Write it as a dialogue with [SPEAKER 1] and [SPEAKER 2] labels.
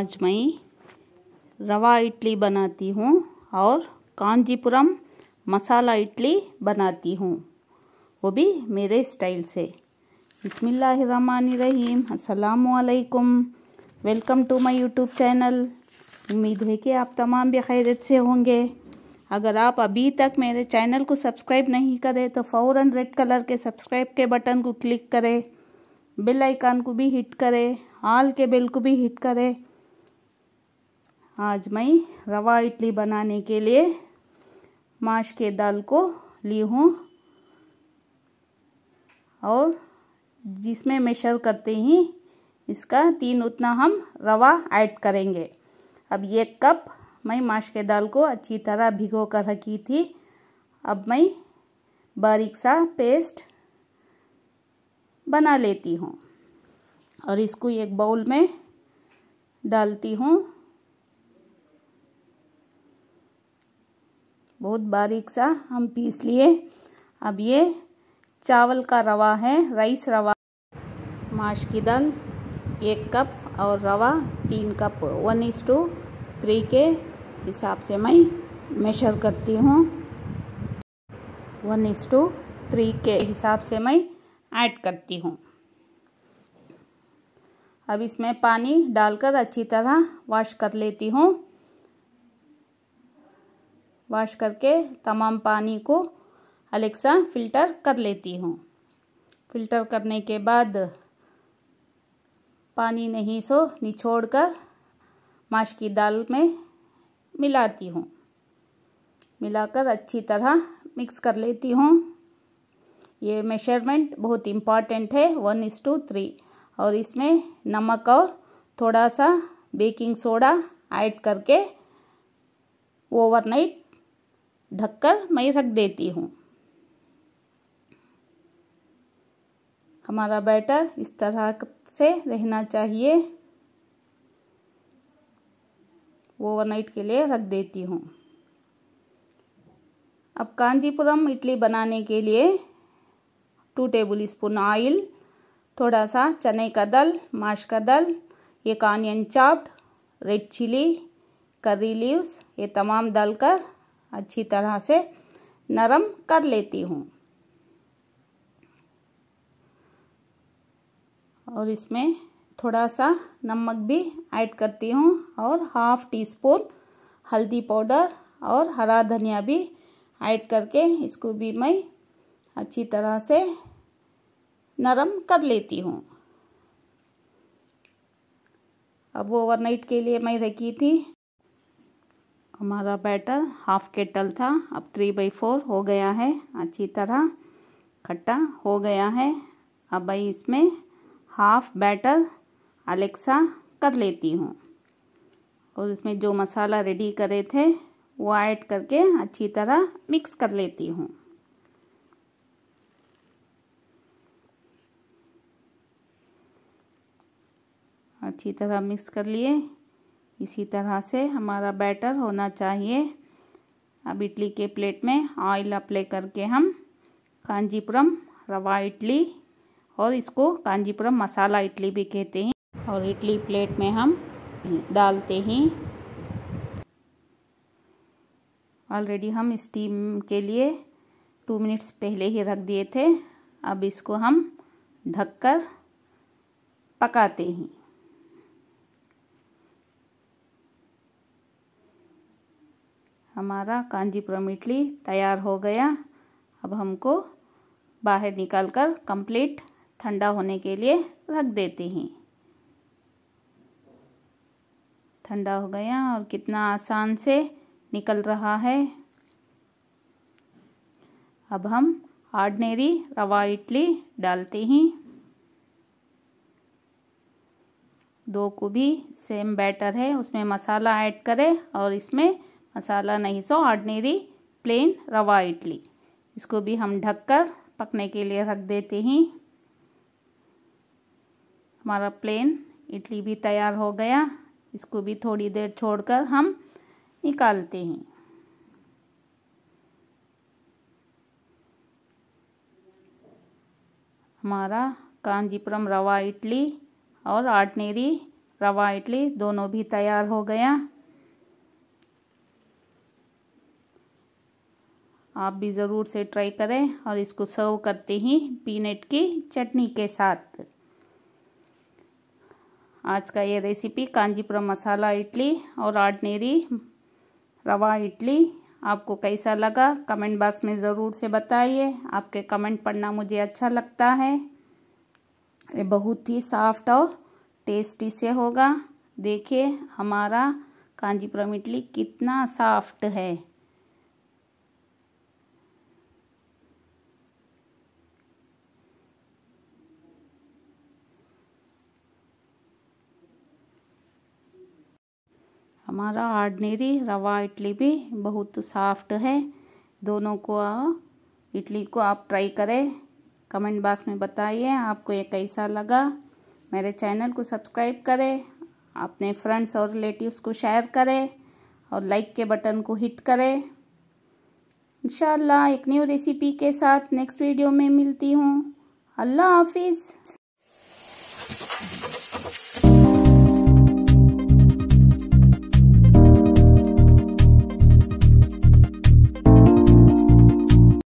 [SPEAKER 1] आज मैं रवा इडली बनाती हूँ और कांजीपुरम मसाला इडली बनाती हूँ वो भी मेरे स्टाइल से बसमीम असलकुम welcome to my YouTube channel उम्मीद है कि आप तमाम भी खैरियत से होंगे अगर आप अभी तक मेरे चैनल को सब्सक्राइब नहीं करें तो फ़ौरन रेड कलर के सब्सक्राइब के बटन को क्लिक करें बेल आइकान को भी हिट करें आल के बेल को भी हिट करें आज मैं रवा इडली बनाने के लिए माश के दाल को ली हूँ और जिसमें मेशर करते ही इसका तीन उतना हम रवा ऐड करेंगे अब एक कप मैं माश के दाल को अच्छी तरह भिगो कर रखी थी अब मैं बारीक सा पेस्ट बना लेती हूँ और इसको एक बाउल में डालती हूँ बहुत बारीक सा हम पीस लिए अब ये चावल का रवा है राइस रवा माश की दाल एक कप और रवा तीन cup one is to three के हिसाब से मैं मेशर करती हूँ वन इज टू थ्री के हिसाब से मैं ऐड करती हूँ अब इसमें पानी डालकर अच्छी तरह वॉश कर लेती हूँ वॉश करके तमाम पानी को अलग सा फिल्टर कर लेती हूँ फिल्टर करने के बाद पानी नहीं सो निचोड़ कर माश की दाल में मिलाती हूँ मिलाकर अच्छी तरह मिक्स कर लेती हूँ ये मेजरमेंट बहुत इम्पॉर्टेंट है वन इस टू थ्री और इसमें नमक और थोड़ा सा बेकिंग सोडा ऐड करके ओवरनाइट ढककर मैं रख देती हूँ हमारा बैटर इस तरह से रहना चाहिए ओवरनाइट के लिए रख देती हूँ अब कांजीपुरम इडली बनाने के लिए टू टेबल स्पून ऑयल थोड़ा सा चने का दल माश का दल एक onion chopped red chilli curry leaves ये तमाम डालकर अच्छी तरह से नरम कर लेती हूँ और इसमें थोड़ा सा नमक भी ऐड करती हूँ और हाफ टी स्पून हल्दी पाउडर और हरा धनिया भी ऐड करके इसको भी मैं अच्छी तरह से नरम कर लेती हूँ अब ओवरनाइट के लिए मैं रखी थी हमारा बैटर हाफ केटल था अब थ्री बाई फोर हो गया है अच्छी तरह खट्टा हो गया है अब भाई इसमें हाफ बैटर अलेक्सा कर लेती हूँ और इसमें जो मसाला रेडी करे थे वो ऐड करके अच्छी तरह मिक्स कर लेती हूँ अच्छी तरह मिक्स कर लिए इसी तरह से हमारा बैटर होना चाहिए अब इडली के प्लेट में ऑयल अप्लाई करके हम कांजीपुरम रवा इडली और इसको कांजीपुरम मसाला इडली भी कहते हैं और इडली प्लेट में हम डालते हैं ऑलरेडी हम स्टीम के लिए टू मिनट्स पहले ही रख दिए थे अब इसको हम ढककर पकाते हैं हमारा कांजीपुरम इडली तैयार हो गया अब हमको बाहर निकालकर कंप्लीट ठंडा होने के लिए रख देते हैं ठंडा हो गया और कितना आसान से निकल रहा है अब हम ऑर्डनेरी रवा इडली डालते हैं दो को भी सेम बैटर है उसमें मसाला ऐड करें और इसमें मसाला नहीं सो ऑर्डनेरी प्लेन रवा इडली इसको भी हम ढककर पकने के लिए रख देते हैं हमारा प्लेन इडली भी तैयार हो गया इसको भी थोड़ी देर छोड़कर हम निकालते हैं हमारा कांजीपुरम रवा इडली और आर्टनेरी रवा इडली दोनों भी तैयार हो गया आप भी ज़रूर से ट्राई करें और इसको सर्व करते ही पीनट की चटनी के साथ आज का ये रेसिपी कांजीपुरम मसाला इडली और आर्डनेरी रवा इडली आपको कैसा लगा कमेंट बॉक्स में ज़रूर से बताइए आपके कमेंट पढ़ना मुझे अच्छा लगता है ये बहुत ही सॉफ्ट और टेस्टी से होगा देखिए हमारा कांजीपुरम इडली कितना सॉफ्ट है हमारा आर्डनेरी रवा इडली भी बहुत सॉफ्ट है दोनों को इडली को आप ट्राई करें कमेंट बॉक्स में बताइए आपको ये कैसा लगा मेरे चैनल को सब्सक्राइब करें अपने फ्रेंड्स और रिलेटिव्स को शेयर करें और लाइक के बटन को हिट करें इंशाल्लाह एक न्यू रेसिपी के साथ नेक्स्ट वीडियो में मिलती हूँ अल्लाह हाफिज़